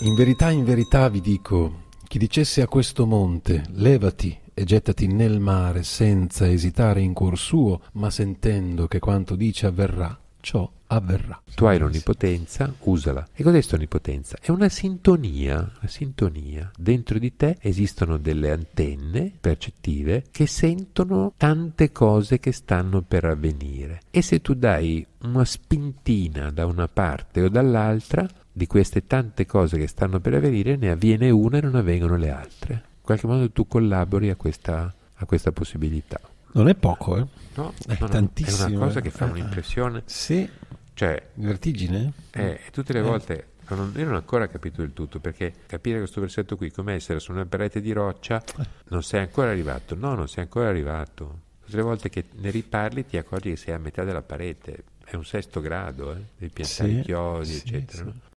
In verità, in verità vi dico, chi dicesse a questo monte, levati e gettati nel mare senza esitare in cuor suo, ma sentendo che quanto dice avverrà, ciò avverrà. Tu hai l'onnipotenza, usala. E cos'è l'onnipotenza? È una sintonia, una sintonia. Dentro di te esistono delle antenne percettive che sentono tante cose che stanno per avvenire. E se tu dai una spintina da una parte o dall'altra, di queste tante cose che stanno per avvenire, ne avviene una e non avvengono le altre. In qualche modo tu collabori a questa, a questa possibilità. Non è poco, eh? No, è no, tantissimo. È una cosa che eh. fa un'impressione. Sì. Cioè, vertigine? Eh, tutte le eh. volte non, io non ho ancora capito del tutto perché capire questo versetto qui come essere su una parete di roccia eh. non sei ancora arrivato no non sei ancora arrivato tutte le volte che ne riparli ti accorgi che sei a metà della parete è un sesto grado eh? devi piantare sì, i chiodi sì, eccetera sì. No?